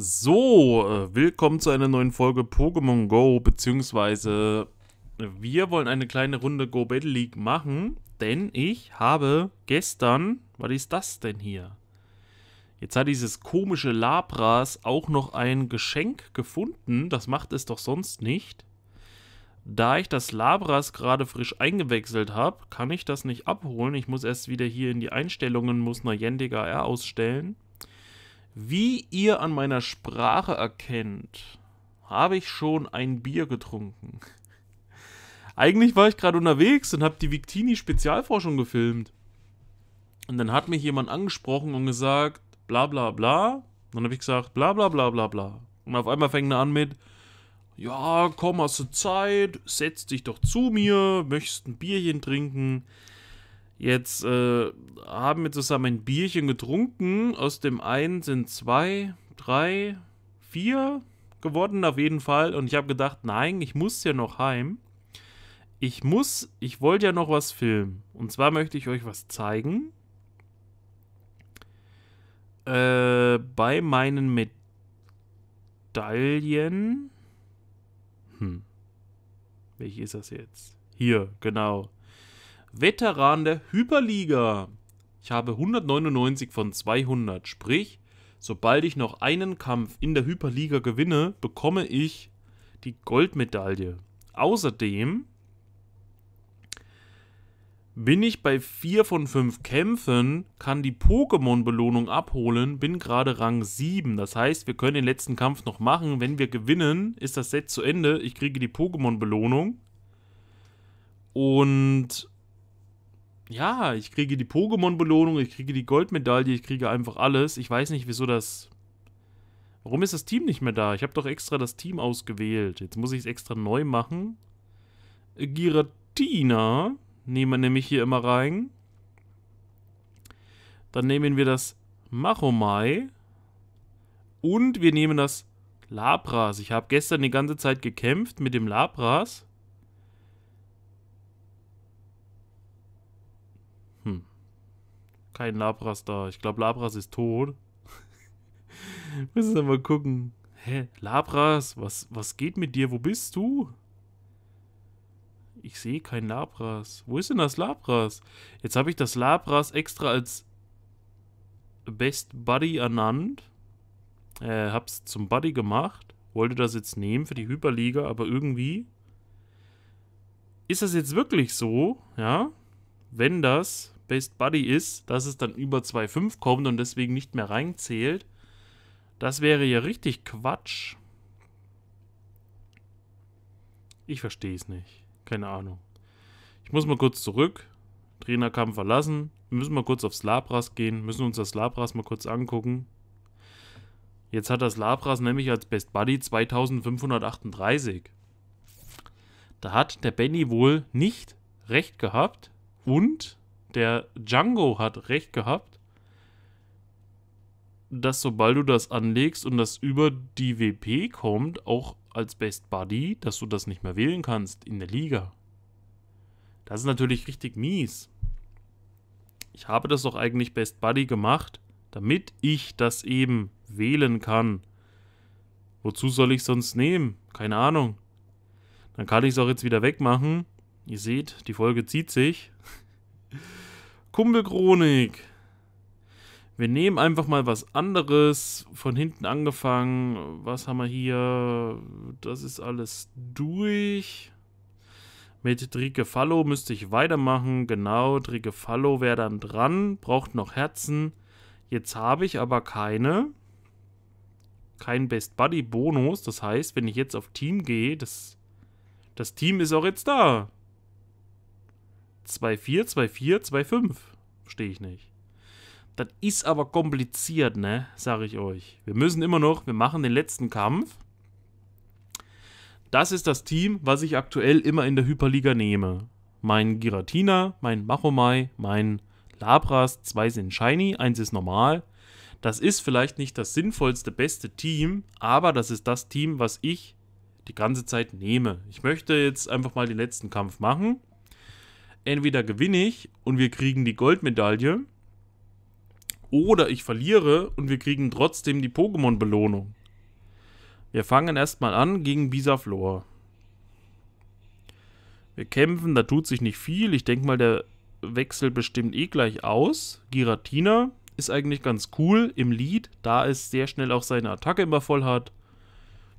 So, äh, willkommen zu einer neuen Folge Pokémon Go, beziehungsweise äh, wir wollen eine kleine Runde Go Battle League machen, denn ich habe gestern, was ist das denn hier? Jetzt hat dieses komische Labras auch noch ein Geschenk gefunden, das macht es doch sonst nicht. Da ich das Labras gerade frisch eingewechselt habe, kann ich das nicht abholen. Ich muss erst wieder hier in die Einstellungen, muss Niantic AR ausstellen. Wie ihr an meiner Sprache erkennt, habe ich schon ein Bier getrunken. Eigentlich war ich gerade unterwegs und habe die Victini-Spezialforschung gefilmt. Und dann hat mich jemand angesprochen und gesagt, bla bla bla. Und dann habe ich gesagt, bla bla bla bla bla. Und auf einmal fängt er an mit, ja, komm, hast du Zeit, setz dich doch zu mir, möchtest ein Bierchen trinken. Jetzt äh, haben wir zusammen ein Bierchen getrunken. Aus dem einen sind zwei, drei, vier geworden auf jeden Fall. Und ich habe gedacht, nein, ich muss ja noch heim. Ich muss, ich wollte ja noch was filmen. Und zwar möchte ich euch was zeigen. Äh, bei meinen Medaillen. Hm. Welche ist das jetzt? Hier, genau. Veteran der Hyperliga. Ich habe 199 von 200, sprich, sobald ich noch einen Kampf in der Hyperliga gewinne, bekomme ich die Goldmedaille. Außerdem bin ich bei 4 von 5 Kämpfen, kann die Pokémon-Belohnung abholen, bin gerade Rang 7. Das heißt, wir können den letzten Kampf noch machen. Wenn wir gewinnen, ist das Set zu Ende. Ich kriege die Pokémon-Belohnung. Und ja, ich kriege die Pokémon-Belohnung, ich kriege die Goldmedaille, ich kriege einfach alles. Ich weiß nicht, wieso das. Warum ist das Team nicht mehr da? Ich habe doch extra das Team ausgewählt. Jetzt muss ich es extra neu machen. Äh, Giratina nehmen wir nämlich hier immer rein. Dann nehmen wir das Machomai. Und wir nehmen das Labras. Ich habe gestern die ganze Zeit gekämpft mit dem Labras. kein Labras da. Ich glaube, Labras ist tot. Müssen wir mal gucken. Hä? Labras? Was, was geht mit dir? Wo bist du? Ich sehe kein Labras. Wo ist denn das Labras? Jetzt habe ich das Labras extra als Best Buddy ernannt. Äh, hab's zum Buddy gemacht. Wollte das jetzt nehmen für die Hyperliga, aber irgendwie... Ist das jetzt wirklich so? Ja? Wenn das Best Buddy ist, dass es dann über 2.5 kommt und deswegen nicht mehr reinzählt. Das wäre ja richtig Quatsch. Ich verstehe es nicht. Keine Ahnung. Ich muss mal kurz zurück. Trainerkampf verlassen. Wir müssen mal kurz aufs Labras gehen. Müssen uns das Labras mal kurz angucken. Jetzt hat das Labras nämlich als Best Buddy 2538. Da hat der Benny wohl nicht recht gehabt. Und der Django hat recht gehabt, dass sobald du das anlegst und das über die WP kommt, auch als Best Buddy, dass du das nicht mehr wählen kannst in der Liga. Das ist natürlich richtig mies. Ich habe das doch eigentlich Best Buddy gemacht, damit ich das eben wählen kann. Wozu soll ich sonst nehmen? Keine Ahnung. Dann kann ich es auch jetzt wieder wegmachen. Ihr seht, die Folge zieht sich. Kumpelchronik. Wir nehmen einfach mal was anderes. Von hinten angefangen. Was haben wir hier? Das ist alles durch. Mit Trigefallo müsste ich weitermachen. Genau, Trigefallo wäre dann dran. Braucht noch Herzen. Jetzt habe ich aber keine. Kein Best Buddy Bonus. Das heißt, wenn ich jetzt auf Team gehe, das, das Team ist auch jetzt da. 2-4, 2-4, 2-5. Verstehe ich nicht. Das ist aber kompliziert, ne? Sag ich euch. Wir müssen immer noch, wir machen den letzten Kampf. Das ist das Team, was ich aktuell immer in der Hyperliga nehme. Mein Giratina, mein Machomai, mein Labras, zwei sind shiny, eins ist normal. Das ist vielleicht nicht das sinnvollste, beste Team, aber das ist das Team, was ich die ganze Zeit nehme. Ich möchte jetzt einfach mal den letzten Kampf machen entweder gewinne ich und wir kriegen die Goldmedaille oder ich verliere und wir kriegen trotzdem die Pokémon-Belohnung. Wir fangen erstmal an gegen Bisaflor. Wir kämpfen, da tut sich nicht viel. Ich denke mal, der Wechsel bestimmt eh gleich aus. Giratina ist eigentlich ganz cool im Lead, da es sehr schnell auch seine Attacke immer voll hat.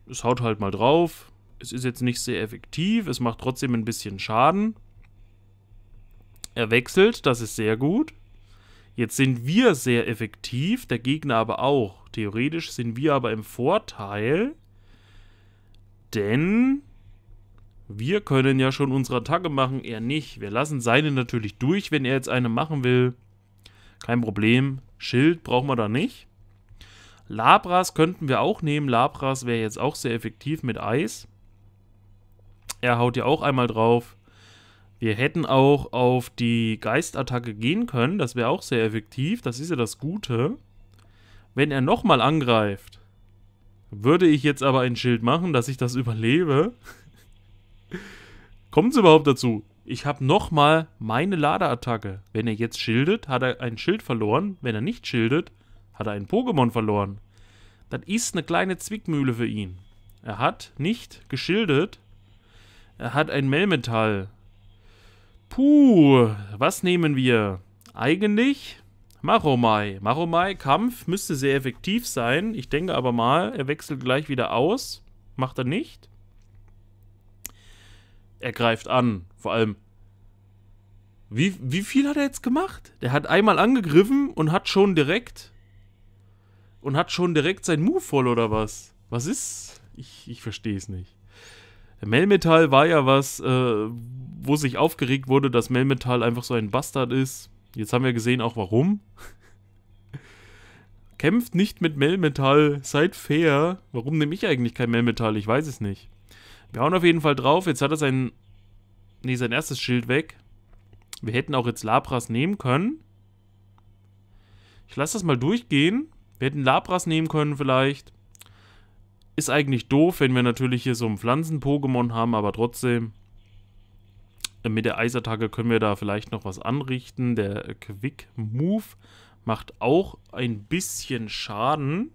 Es haut halt mal drauf. Es ist jetzt nicht sehr effektiv, es macht trotzdem ein bisschen Schaden. Er wechselt, das ist sehr gut. Jetzt sind wir sehr effektiv, der Gegner aber auch. Theoretisch sind wir aber im Vorteil, denn wir können ja schon unsere Attacke machen, er nicht. Wir lassen seine natürlich durch, wenn er jetzt eine machen will. Kein Problem. Schild brauchen wir da nicht. Labras könnten wir auch nehmen. Labras wäre jetzt auch sehr effektiv mit Eis. Er haut ja auch einmal drauf. Wir hätten auch auf die Geistattacke gehen können. Das wäre auch sehr effektiv. Das ist ja das Gute. Wenn er nochmal angreift, würde ich jetzt aber ein Schild machen, dass ich das überlebe. Kommt es überhaupt dazu? Ich habe nochmal meine Ladeattacke. Wenn er jetzt schildet, hat er ein Schild verloren. Wenn er nicht schildet, hat er ein Pokémon verloren. Das ist eine kleine Zwickmühle für ihn. Er hat nicht geschildet. Er hat ein Melmetall. Puh, was nehmen wir? Eigentlich Maromai. Maromai Kampf müsste sehr effektiv sein. Ich denke aber mal, er wechselt gleich wieder aus. Macht er nicht. Er greift an. Vor allem. Wie, wie viel hat er jetzt gemacht? Der hat einmal angegriffen und hat schon direkt. Und hat schon direkt sein Move voll oder was? Was ist? Ich, ich verstehe es nicht. Melmetal war ja was, äh, wo sich aufgeregt wurde, dass Melmetal einfach so ein Bastard ist. Jetzt haben wir gesehen auch warum. Kämpft nicht mit Melmetal, seid fair. Warum nehme ich eigentlich kein Melmetal? Ich weiß es nicht. Wir hauen auf jeden Fall drauf. Jetzt hat er sein, nee, sein erstes Schild weg. Wir hätten auch jetzt Labras nehmen können. Ich lasse das mal durchgehen. Wir hätten Labras nehmen können vielleicht. Ist eigentlich doof, wenn wir natürlich hier so ein Pflanzen-Pokémon haben, aber trotzdem. Äh, mit der Eisattacke können wir da vielleicht noch was anrichten. Der Quick Move macht auch ein bisschen Schaden.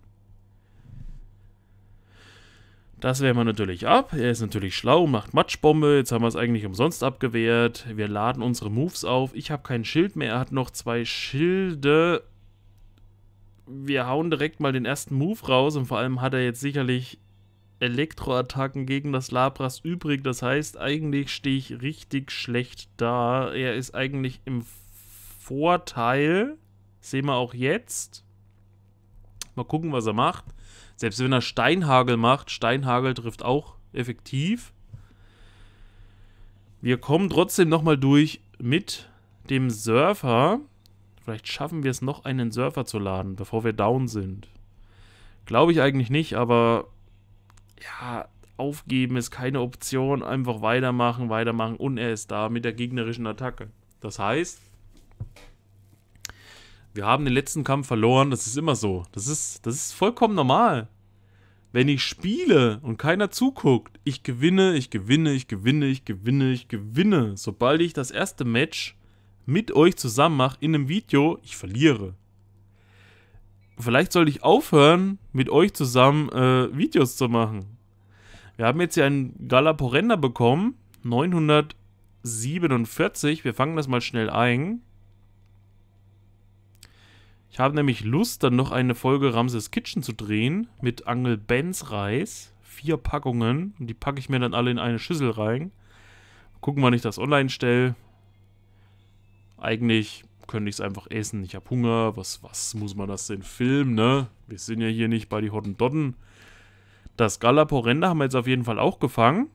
Das wehren wir natürlich ab. Er ist natürlich schlau, macht Matschbombe. Jetzt haben wir es eigentlich umsonst abgewehrt. Wir laden unsere Moves auf. Ich habe kein Schild mehr. Er hat noch zwei Schilde wir hauen direkt mal den ersten Move raus und vor allem hat er jetzt sicherlich Elektroattacken gegen das Labras übrig. Das heißt, eigentlich stehe ich richtig schlecht da. Er ist eigentlich im Vorteil. Sehen wir auch jetzt. Mal gucken, was er macht. Selbst wenn er Steinhagel macht, Steinhagel trifft auch effektiv. Wir kommen trotzdem nochmal durch mit dem Surfer. Vielleicht schaffen wir es noch, einen Surfer zu laden, bevor wir down sind. Glaube ich eigentlich nicht, aber ja, aufgeben ist keine Option. Einfach weitermachen, weitermachen und er ist da mit der gegnerischen Attacke. Das heißt, wir haben den letzten Kampf verloren. Das ist immer so. Das ist, das ist vollkommen normal. Wenn ich spiele und keiner zuguckt, ich gewinne, ich gewinne, ich gewinne, ich gewinne, ich gewinne. Sobald ich das erste Match mit euch zusammen mache in einem Video, ich verliere. Vielleicht sollte ich aufhören, mit euch zusammen äh, Videos zu machen. Wir haben jetzt hier einen Galaporender bekommen. 947. Wir fangen das mal schnell ein. Ich habe nämlich Lust, dann noch eine Folge Ramses Kitchen zu drehen. Mit Angel Bens Reis. Vier Packungen. Und die packe ich mir dann alle in eine Schüssel rein. Gucken, wann ich das online stelle. Eigentlich könnte ich es einfach essen. Ich habe Hunger. Was, was muss man das denn filmen, ne? Wir sind ja hier nicht bei die Hottendotten. Das Galaporenda haben wir jetzt auf jeden Fall auch gefangen.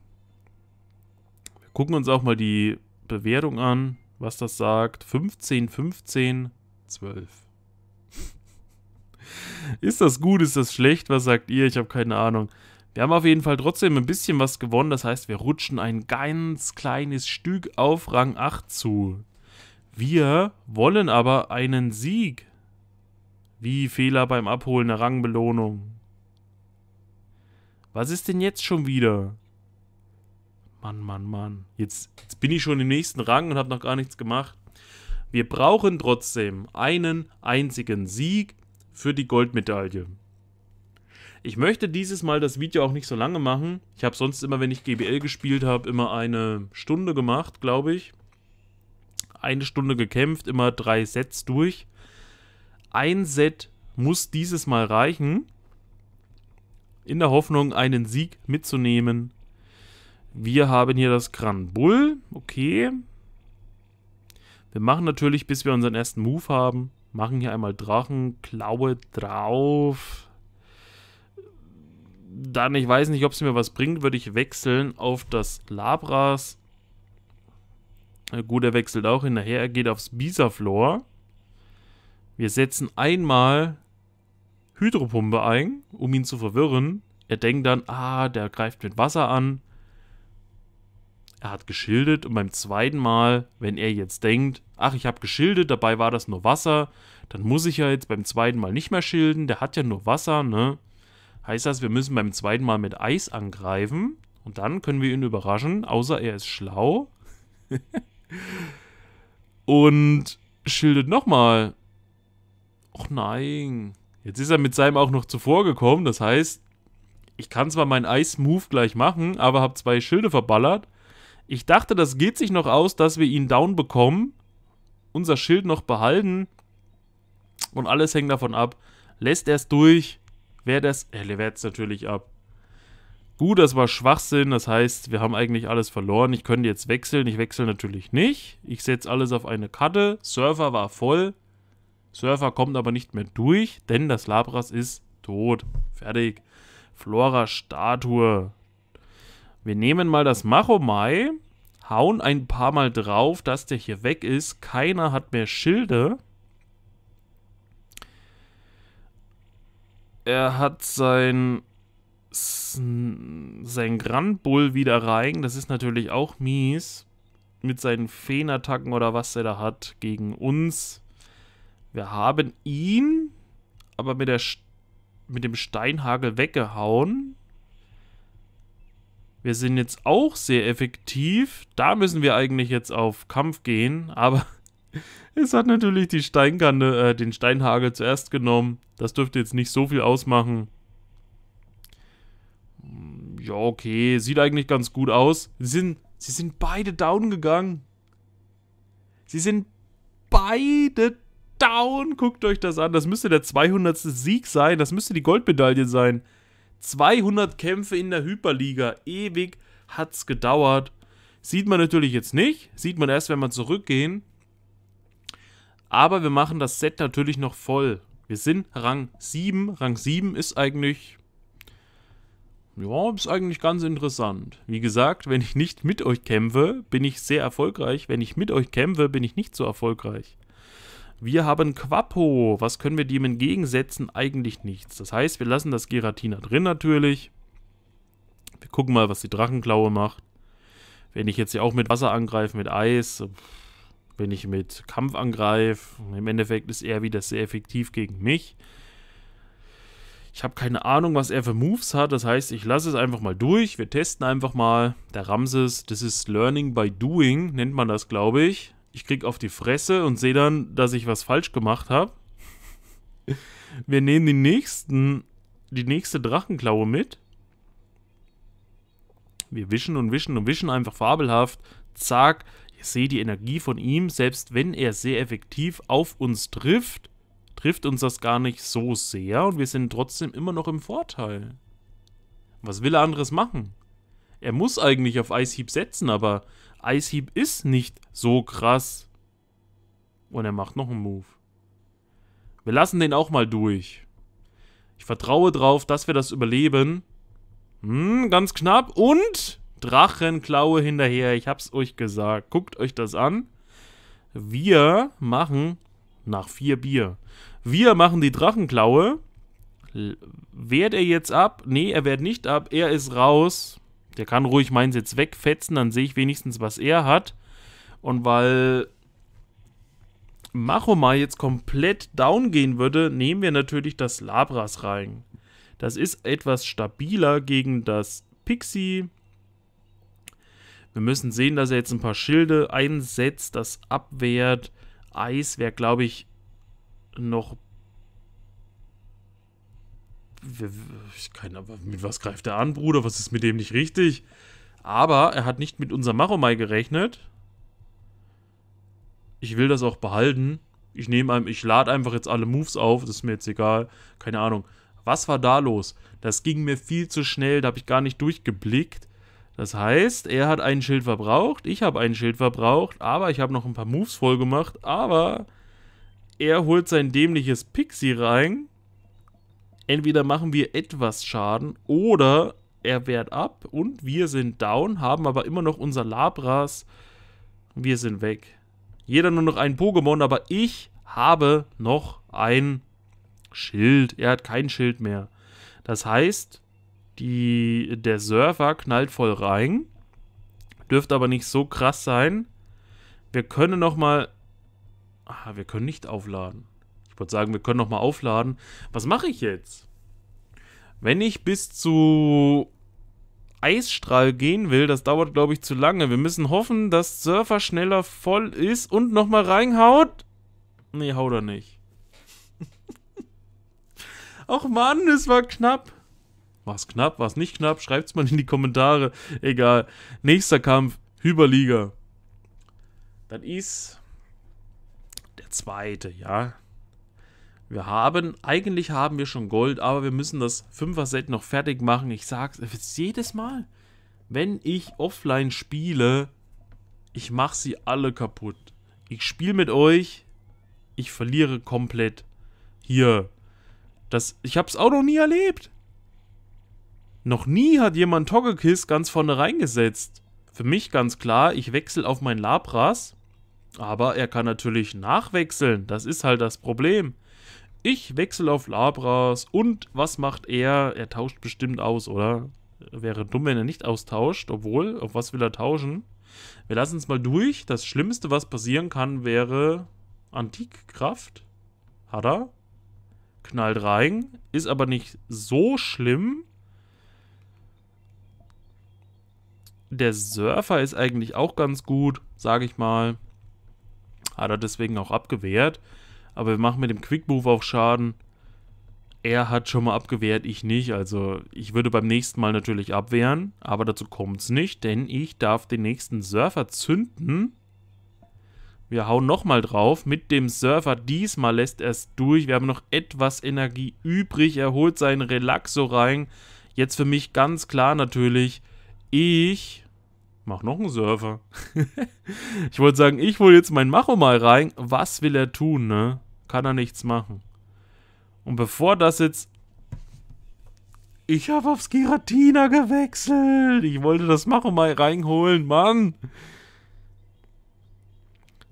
Wir gucken uns auch mal die Bewertung an, was das sagt. 15, 15, 12. ist das gut, ist das schlecht? Was sagt ihr? Ich habe keine Ahnung. Wir haben auf jeden Fall trotzdem ein bisschen was gewonnen. Das heißt, wir rutschen ein ganz kleines Stück auf Rang 8 zu. Wir wollen aber einen Sieg. Wie Fehler beim Abholen der Rangbelohnung. Was ist denn jetzt schon wieder? Mann, Mann, Mann. Jetzt, jetzt bin ich schon im nächsten Rang und habe noch gar nichts gemacht. Wir brauchen trotzdem einen einzigen Sieg für die Goldmedaille. Ich möchte dieses Mal das Video auch nicht so lange machen. Ich habe sonst immer, wenn ich GBL gespielt habe, immer eine Stunde gemacht, glaube ich eine Stunde gekämpft, immer drei Sets durch. Ein Set muss dieses Mal reichen, in der Hoffnung, einen Sieg mitzunehmen. Wir haben hier das Gran Bull, okay. Wir machen natürlich, bis wir unseren ersten Move haben, machen hier einmal Drachenklaue drauf. Dann, ich weiß nicht, ob es mir was bringt, würde ich wechseln auf das Labras. Guder wechselt auch hinterher. Er geht aufs Bisa-Floor. Wir setzen einmal Hydropumpe ein, um ihn zu verwirren. Er denkt dann, ah, der greift mit Wasser an. Er hat geschildet und beim zweiten Mal, wenn er jetzt denkt, ach, ich habe geschildet, dabei war das nur Wasser, dann muss ich ja jetzt beim zweiten Mal nicht mehr schilden, der hat ja nur Wasser, ne? Heißt das, wir müssen beim zweiten Mal mit Eis angreifen und dann können wir ihn überraschen, außer er ist schlau. Und schildert nochmal. Och nein. Jetzt ist er mit seinem auch noch zuvor gekommen. Das heißt, ich kann zwar meinen Ice-Move gleich machen, aber habe zwei Schilde verballert. Ich dachte, das geht sich noch aus, dass wir ihn down bekommen. Unser Schild noch behalten. Und alles hängt davon ab. Lässt er es durch, wäre das. Er äh, wehrt es natürlich ab. Gut, das war Schwachsinn, das heißt, wir haben eigentlich alles verloren. Ich könnte jetzt wechseln, ich wechsle natürlich nicht. Ich setze alles auf eine Karte. Surfer war voll. Surfer kommt aber nicht mehr durch, denn das Labras ist tot. Fertig. Flora-Statue. Wir nehmen mal das Machomai, hauen ein paar Mal drauf, dass der hier weg ist. Keiner hat mehr Schilde. Er hat sein sein Grand Bull wieder rein. Das ist natürlich auch mies. Mit seinen Feenattacken oder was er da hat gegen uns. Wir haben ihn, aber mit, der mit dem Steinhagel weggehauen. Wir sind jetzt auch sehr effektiv. Da müssen wir eigentlich jetzt auf Kampf gehen, aber es hat natürlich die Steinkanne, äh, den Steinhagel zuerst genommen. Das dürfte jetzt nicht so viel ausmachen ja, okay, sieht eigentlich ganz gut aus. Sie sind, sie sind beide down gegangen. Sie sind beide down. Guckt euch das an. Das müsste der 200. Sieg sein. Das müsste die Goldmedaille sein. 200 Kämpfe in der Hyperliga. Ewig hat's gedauert. Sieht man natürlich jetzt nicht. Sieht man erst, wenn wir zurückgehen. Aber wir machen das Set natürlich noch voll. Wir sind Rang 7. Rang 7 ist eigentlich ja, ist eigentlich ganz interessant. Wie gesagt, wenn ich nicht mit euch kämpfe, bin ich sehr erfolgreich. Wenn ich mit euch kämpfe, bin ich nicht so erfolgreich. Wir haben Quappo. Was können wir dem entgegensetzen? Eigentlich nichts. Das heißt, wir lassen das Giratina drin natürlich. Wir gucken mal, was die Drachenklaue macht. Wenn ich jetzt ja auch mit Wasser angreife, mit Eis, wenn ich mit Kampf angreife, im Endeffekt ist er wieder sehr effektiv gegen mich. Ich habe keine Ahnung, was er für Moves hat. Das heißt, ich lasse es einfach mal durch. Wir testen einfach mal. Der Ramses, das ist Learning by Doing, nennt man das, glaube ich. Ich kriege auf die Fresse und sehe dann, dass ich was falsch gemacht habe. Wir nehmen die, nächsten, die nächste Drachenklaue mit. Wir wischen und wischen und wischen einfach fabelhaft. Zack, ich sehe die Energie von ihm, selbst wenn er sehr effektiv auf uns trifft trifft uns das gar nicht so sehr und wir sind trotzdem immer noch im Vorteil. Was will er anderes machen? Er muss eigentlich auf Eishieb setzen, aber Eishieb ist nicht so krass. Und er macht noch einen Move. Wir lassen den auch mal durch. Ich vertraue drauf, dass wir das überleben. Hm, ganz knapp. Und Drachenklaue hinterher. Ich hab's euch gesagt. Guckt euch das an. Wir machen nach vier Bier. Wir machen die Drachenklaue. Wehrt er jetzt ab? Nee, er wehrt nicht ab. Er ist raus. Der kann ruhig meins jetzt wegfetzen, dann sehe ich wenigstens, was er hat. Und weil Machoma jetzt komplett down gehen würde, nehmen wir natürlich das Labras rein. Das ist etwas stabiler gegen das Pixie. Wir müssen sehen, dass er jetzt ein paar Schilde einsetzt, das abwehrt. Eis wäre, glaube ich, noch. Ich kann, aber mit was greift er an, Bruder? Was ist mit dem nicht richtig? Aber er hat nicht mit unserem Maromai gerechnet. Ich will das auch behalten. Ich nehme ich lade einfach jetzt alle Moves auf, das ist mir jetzt egal. Keine Ahnung. Was war da los? Das ging mir viel zu schnell, da habe ich gar nicht durchgeblickt. Das heißt, er hat ein Schild verbraucht, ich habe ein Schild verbraucht, aber ich habe noch ein paar Moves vollgemacht. aber er holt sein dämliches Pixie rein. Entweder machen wir etwas Schaden oder er wehrt ab und wir sind down, haben aber immer noch unser Labras. Wir sind weg. Jeder nur noch ein Pokémon, aber ich habe noch ein Schild. Er hat kein Schild mehr. Das heißt, die, der Surfer knallt voll rein. Dürfte aber nicht so krass sein. Wir können nochmal Ah, wir können nicht aufladen. Ich wollte sagen, wir können nochmal aufladen. Was mache ich jetzt? Wenn ich bis zu Eisstrahl gehen will, das dauert, glaube ich, zu lange. Wir müssen hoffen, dass Surfer schneller voll ist und nochmal reinhaut. Nee, haut er nicht. Ach Mann, es war knapp. War es knapp, war es nicht knapp? Schreibt es mal in die Kommentare. Egal. Nächster Kampf, Hyperliga. Das ist zweite, ja. Wir haben, eigentlich haben wir schon Gold, aber wir müssen das 5er-Set noch fertig machen. Ich sag's jedes Mal, wenn ich offline spiele, ich mach sie alle kaputt. Ich spiele mit euch, ich verliere komplett. Hier, das, ich hab's auch noch nie erlebt. Noch nie hat jemand Togekiss ganz vorne reingesetzt. Für mich ganz klar, ich wechsle auf mein Labras aber er kann natürlich nachwechseln, das ist halt das Problem. Ich wechsle auf Labras und was macht er? Er tauscht bestimmt aus, oder? Wäre dumm, wenn er nicht austauscht, obwohl, auf was will er tauschen? Wir lassen es mal durch. Das Schlimmste, was passieren kann, wäre Antikkraft. Hat er. Knallt rein. Ist aber nicht so schlimm. Der Surfer ist eigentlich auch ganz gut, sage ich mal hat er deswegen auch abgewehrt. Aber wir machen mit dem Quick Move auch Schaden. Er hat schon mal abgewehrt, ich nicht. Also ich würde beim nächsten Mal natürlich abwehren, aber dazu kommt es nicht, denn ich darf den nächsten Surfer zünden. Wir hauen nochmal drauf. Mit dem Surfer diesmal lässt er es durch. Wir haben noch etwas Energie übrig. Er holt seinen Relaxo rein. Jetzt für mich ganz klar natürlich, ich Mach noch einen Server. ich wollte sagen, ich hole jetzt mein Macho mal rein. Was will er tun, ne? Kann er nichts machen. Und bevor das jetzt... Ich habe aufs Giratina gewechselt. Ich wollte das Macho mal reinholen, Mann.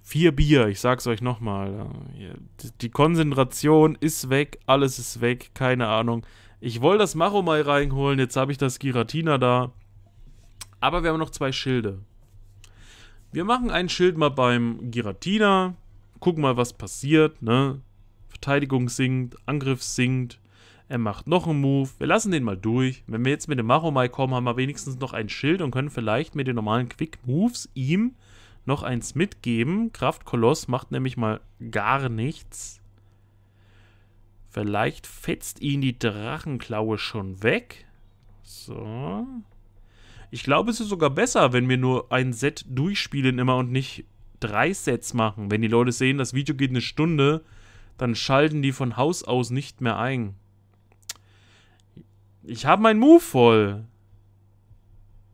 Vier Bier, ich sag's euch nochmal. Die Konzentration ist weg, alles ist weg, keine Ahnung. Ich wollte das Macho mal reinholen, jetzt habe ich das Giratina da. Aber wir haben noch zwei Schilde. Wir machen ein Schild mal beim Giratina. Gucken mal, was passiert. Ne? Verteidigung sinkt, Angriff sinkt. Er macht noch einen Move. Wir lassen den mal durch. Wenn wir jetzt mit dem Maromai kommen, haben wir wenigstens noch ein Schild und können vielleicht mit den normalen Quick Moves ihm noch eins mitgeben. Kraftkoloss macht nämlich mal gar nichts. Vielleicht fetzt ihn die Drachenklaue schon weg. So. Ich glaube, es ist sogar besser, wenn wir nur ein Set durchspielen immer und nicht drei Sets machen. Wenn die Leute sehen, das Video geht eine Stunde, dann schalten die von Haus aus nicht mehr ein. Ich habe meinen Move voll.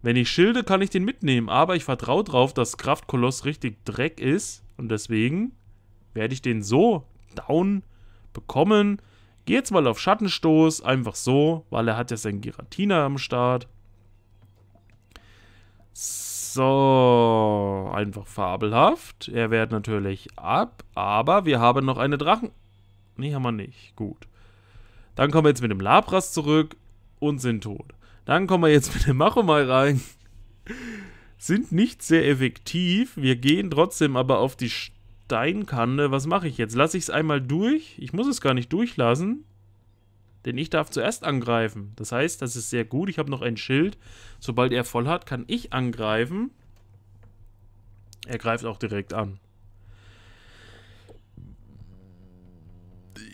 Wenn ich schilde, kann ich den mitnehmen, aber ich vertraue drauf, dass Kraftkoloss richtig Dreck ist und deswegen werde ich den so down bekommen. Geh jetzt mal auf Schattenstoß, einfach so, weil er hat ja sein Giratina am Start. So, einfach fabelhaft. Er wehrt natürlich ab, aber wir haben noch eine Drachen... Nee, haben wir nicht. Gut. Dann kommen wir jetzt mit dem Labras zurück und sind tot. Dann kommen wir jetzt mit dem Machomai rein. sind nicht sehr effektiv. Wir gehen trotzdem aber auf die Steinkanne. Was mache ich jetzt? Lasse ich es einmal durch? Ich muss es gar nicht durchlassen denn ich darf zuerst angreifen. Das heißt, das ist sehr gut. Ich habe noch ein Schild. Sobald er voll hat, kann ich angreifen. Er greift auch direkt an.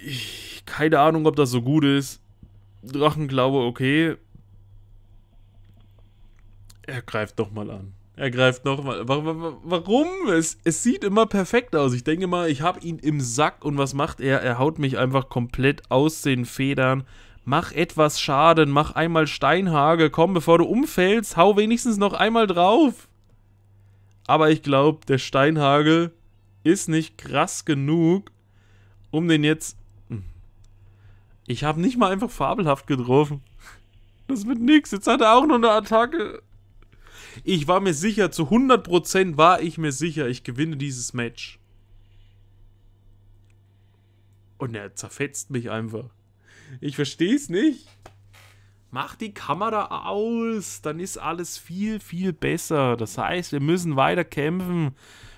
Ich, keine Ahnung, ob das so gut ist. Drachenglaube, okay. Er greift doch mal an. Er greift nochmal. Warum? Es, es sieht immer perfekt aus. Ich denke mal, ich habe ihn im Sack und was macht er? Er haut mich einfach komplett aus den Federn. Mach etwas Schaden, mach einmal Steinhage, komm, bevor du umfällst, hau wenigstens noch einmal drauf. Aber ich glaube, der Steinhage ist nicht krass genug, um den jetzt... Hm. Ich habe nicht mal einfach fabelhaft getroffen. Das wird nix. Jetzt hat er auch noch eine Attacke. Ich war mir sicher, zu 100% war ich mir sicher, ich gewinne dieses Match. Und er zerfetzt mich einfach. Ich verstehe es nicht. Mach die Kamera aus, dann ist alles viel, viel besser. Das heißt, wir müssen weiter kämpfen.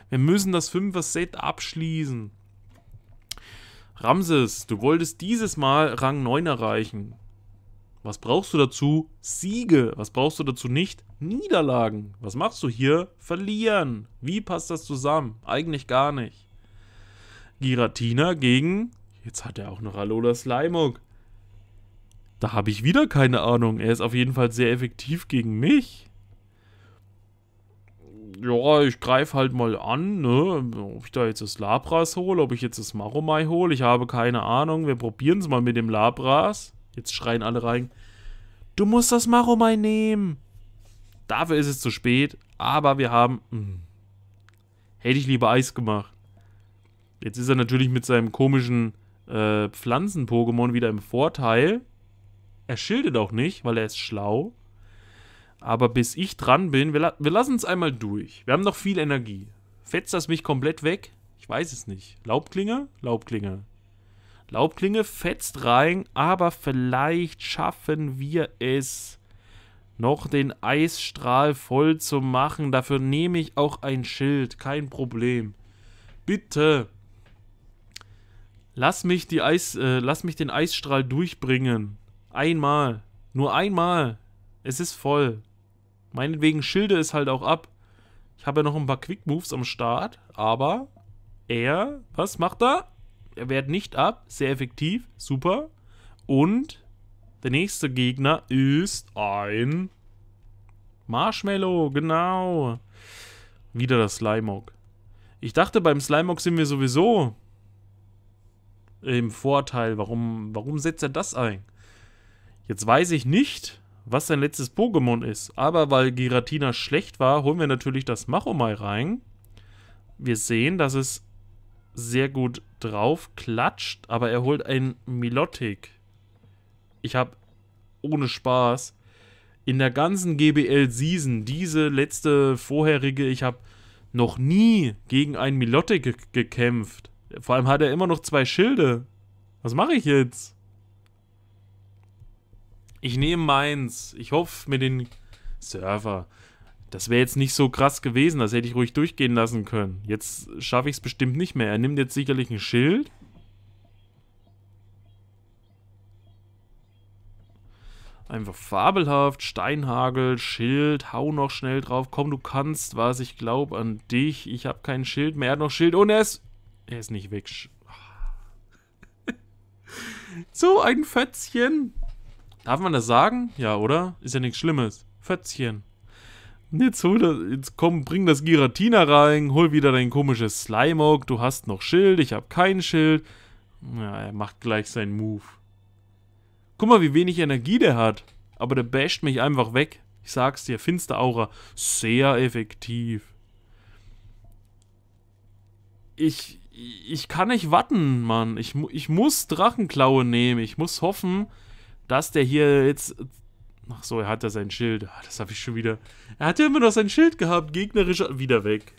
Wir müssen das 5er-Set abschließen. Ramses, du wolltest dieses Mal Rang 9 erreichen. Was brauchst du dazu? Siege. Was brauchst du dazu nicht? Niederlagen. Was machst du hier? Verlieren. Wie passt das zusammen? Eigentlich gar nicht. Giratina gegen... Jetzt hat er auch noch Alola Slimog. Da habe ich wieder keine Ahnung. Er ist auf jeden Fall sehr effektiv gegen mich. Ja, ich greife halt mal an, ne? Ob ich da jetzt das Labras hole, ob ich jetzt das Maromai hole, ich habe keine Ahnung. Wir probieren es mal mit dem Labras. Jetzt schreien alle rein. Du musst das Maromai nehmen. Dafür ist es zu spät, aber wir haben... Mh, hm, hätte ich lieber Eis gemacht. Jetzt ist er natürlich mit seinem komischen äh, Pflanzen-Pokémon wieder im Vorteil. Er schildet auch nicht, weil er ist schlau. Aber bis ich dran bin, wir, la wir lassen es einmal durch. Wir haben noch viel Energie. Fetzt das mich komplett weg? Ich weiß es nicht. Laubklinge? Laubklinge. Laubklinge fetzt rein, aber vielleicht schaffen wir es noch den Eisstrahl voll zu machen. Dafür nehme ich auch ein Schild, kein Problem. Bitte. Lass mich, die Eis, äh, lass mich den Eisstrahl durchbringen. Einmal. Nur einmal. Es ist voll. Meinetwegen schilde es halt auch ab. Ich habe ja noch ein paar Quick Moves am Start, aber er, was macht er? Er wehrt nicht ab, sehr effektiv, super. Und der nächste Gegner ist ein Marshmallow, genau. Wieder das Slimog. Ich dachte, beim Slimog sind wir sowieso im Vorteil. Warum, warum setzt er das ein? Jetzt weiß ich nicht, was sein letztes Pokémon ist. Aber weil Giratina schlecht war, holen wir natürlich das Machomai rein. Wir sehen, dass es sehr gut drauf klatscht, aber er holt ein Milotic ich habe ohne Spaß in der ganzen GBL-Season, diese letzte vorherige, ich habe noch nie gegen einen Milotte ge gekämpft. Vor allem hat er immer noch zwei Schilde. Was mache ich jetzt? Ich nehme meins. Ich hoffe mit den Server. Das wäre jetzt nicht so krass gewesen. Das hätte ich ruhig durchgehen lassen können. Jetzt schaffe ich es bestimmt nicht mehr. Er nimmt jetzt sicherlich ein Schild. Einfach fabelhaft. Steinhagel, Schild, hau noch schnell drauf. Komm, du kannst was. Ich glaube an dich. Ich habe kein Schild mehr. Er hat noch Schild und er ist. Er ist nicht weg. so ein Fötzchen. Darf man das sagen? Ja, oder? Ist ja nichts Schlimmes. Fötzchen. Jetzt, hol das, jetzt komm, bring das Giratina rein, hol wieder dein komisches Slimeock, du hast noch Schild, ich hab kein Schild. Ja, er macht gleich seinen Move. Guck mal, wie wenig Energie der hat. Aber der basht mich einfach weg. Ich sag's dir, finster Aura. sehr effektiv. Ich, ich kann nicht warten, Mann. Ich, ich muss Drachenklaue nehmen. Ich muss hoffen, dass der hier jetzt... Ach so, er hat ja sein Schild. Ah, das habe ich schon wieder... Er hat ja immer noch sein Schild gehabt. Gegnerischer... Wieder weg.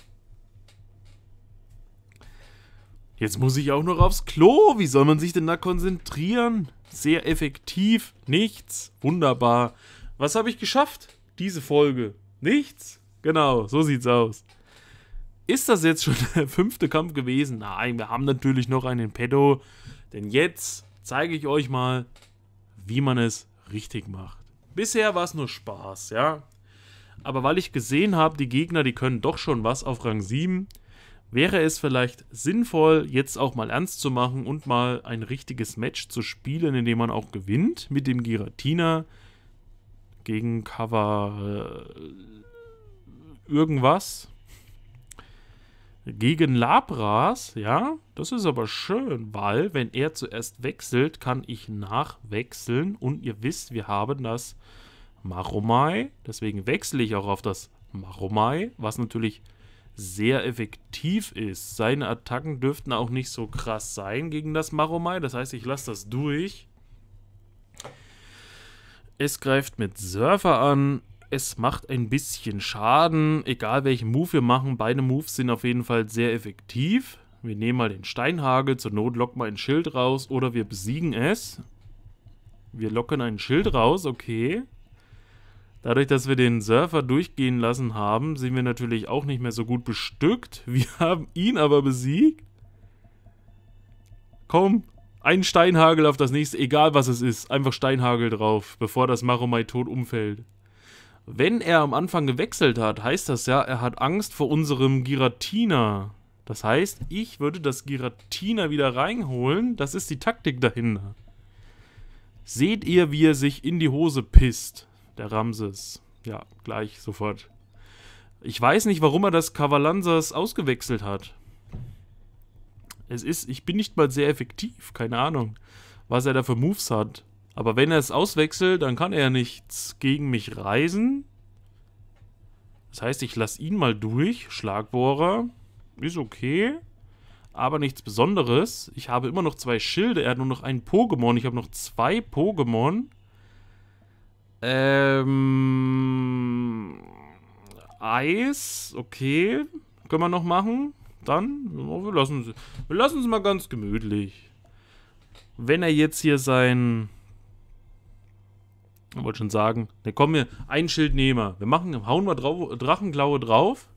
Jetzt muss ich auch noch aufs Klo. Wie soll man sich denn da konzentrieren? Sehr effektiv. Nichts. Wunderbar. Was habe ich geschafft? Diese Folge. Nichts? Genau, so sieht's aus. Ist das jetzt schon der fünfte Kampf gewesen? Nein, wir haben natürlich noch einen Pedo. Denn jetzt zeige ich euch mal, wie man es richtig macht. Bisher war es nur Spaß, ja. Aber weil ich gesehen habe, die Gegner, die können doch schon was auf Rang 7, Wäre es vielleicht sinnvoll, jetzt auch mal ernst zu machen und mal ein richtiges Match zu spielen, in dem man auch gewinnt mit dem Giratina gegen Cover äh, irgendwas? Gegen Labras, ja, das ist aber schön, weil wenn er zuerst wechselt, kann ich nachwechseln und ihr wisst, wir haben das Maromai, deswegen wechsle ich auch auf das Maromai, was natürlich sehr effektiv ist. Seine Attacken dürften auch nicht so krass sein gegen das Maromai. Das heißt, ich lasse das durch. Es greift mit Surfer an. Es macht ein bisschen Schaden. Egal welchen Move wir machen, beide Moves sind auf jeden Fall sehr effektiv. Wir nehmen mal den Steinhagel, zur Not locken wir ein Schild raus oder wir besiegen es. Wir locken ein Schild raus, okay. Dadurch, dass wir den Surfer durchgehen lassen haben, sind wir natürlich auch nicht mehr so gut bestückt. Wir haben ihn aber besiegt. Komm, ein Steinhagel auf das nächste, egal was es ist. Einfach Steinhagel drauf, bevor das Maromai tot umfällt. Wenn er am Anfang gewechselt hat, heißt das ja, er hat Angst vor unserem Giratina. Das heißt, ich würde das Giratina wieder reinholen. Das ist die Taktik dahinter. Seht ihr, wie er sich in die Hose pisst? Der Ramses. Ja, gleich, sofort. Ich weiß nicht, warum er das Kavalanzas ausgewechselt hat. Es ist, ich bin nicht mal sehr effektiv, keine Ahnung, was er da für Moves hat. Aber wenn er es auswechselt, dann kann er nichts gegen mich reisen. Das heißt, ich lasse ihn mal durch. Schlagbohrer. Ist okay. Aber nichts Besonderes. Ich habe immer noch zwei Schilde. Er hat nur noch ein Pokémon. Ich habe noch zwei Pokémon. Ähm. Eis, okay. Können wir noch machen. Dann, oh, wir lassen es wir lassen mal ganz gemütlich. Wenn er jetzt hier sein... Ich wollte schon sagen. Ne, komm hier, ein Schildnehmer. Wir machen, hauen mal drauf, Drachenklaue drauf.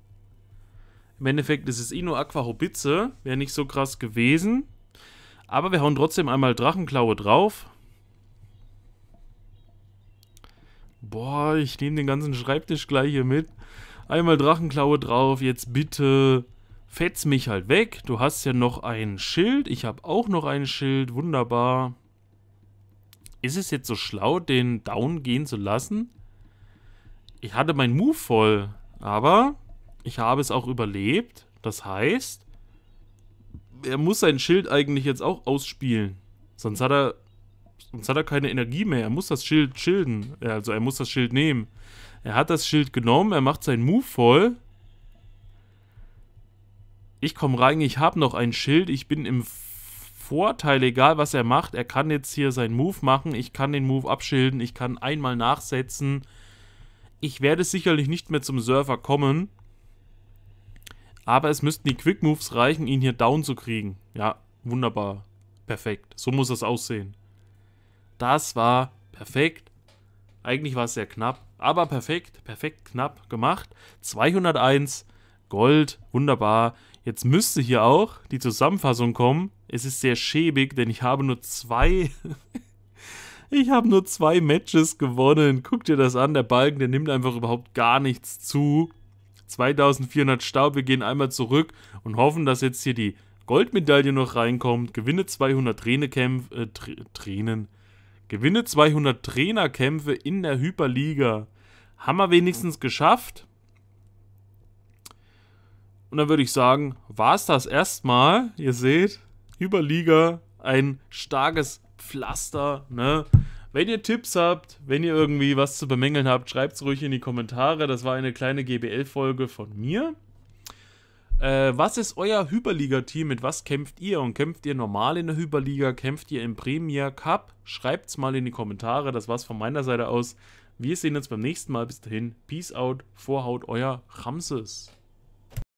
Im Endeffekt ist es Ino eh Aqua Hobitze. Wäre nicht so krass gewesen. Aber wir hauen trotzdem einmal Drachenklaue drauf. Boah, ich nehme den ganzen Schreibtisch gleich hier mit. Einmal Drachenklaue drauf, jetzt bitte fetz mich halt weg. Du hast ja noch ein Schild, ich habe auch noch ein Schild, wunderbar. Ist es jetzt so schlau, den down gehen zu lassen? Ich hatte meinen Move voll, aber ich habe es auch überlebt. Das heißt, er muss sein Schild eigentlich jetzt auch ausspielen. Sonst hat er Sonst hat er keine Energie mehr. Er muss das Schild schilden. Also er muss das Schild nehmen. Er hat das Schild genommen, er macht seinen Move voll. Ich komme rein, ich habe noch ein Schild. Ich bin im Vorteil, egal was er macht. Er kann jetzt hier seinen Move machen. Ich kann den Move abschilden. Ich kann einmal nachsetzen. Ich werde sicherlich nicht mehr zum Surfer kommen. Aber es müssten die Quick Moves reichen, ihn hier down zu kriegen. Ja, wunderbar. Perfekt. So muss das aussehen. Das war perfekt. Eigentlich war es sehr knapp, aber perfekt, perfekt knapp gemacht. 201 Gold, wunderbar. Jetzt müsste hier auch die Zusammenfassung kommen. Es ist sehr schäbig, denn ich habe nur zwei Ich habe nur zwei Matches gewonnen. Guck dir das an, der Balken, der nimmt einfach überhaupt gar nichts zu. 2400 Staub, wir gehen einmal zurück und hoffen, dass jetzt hier die Goldmedaille noch reinkommt. Gewinne 200 Tränekämpf, äh, Tr Tränen, Gewinne 200 Trainerkämpfe in der Hyperliga. Haben wir wenigstens geschafft. Und dann würde ich sagen, war es das erstmal. Ihr seht, Hyperliga, ein starkes Pflaster. Ne? Wenn ihr Tipps habt, wenn ihr irgendwie was zu bemängeln habt, schreibt es ruhig in die Kommentare. Das war eine kleine GBL-Folge von mir. Äh, was ist euer Hyperliga-Team? Mit was kämpft ihr? Und kämpft ihr normal in der Hyperliga? Kämpft ihr im Premier Cup? Schreibt's mal in die Kommentare. Das war's von meiner Seite aus. Wir sehen uns beim nächsten Mal. Bis dahin. Peace out. Vorhaut, euer Ramses.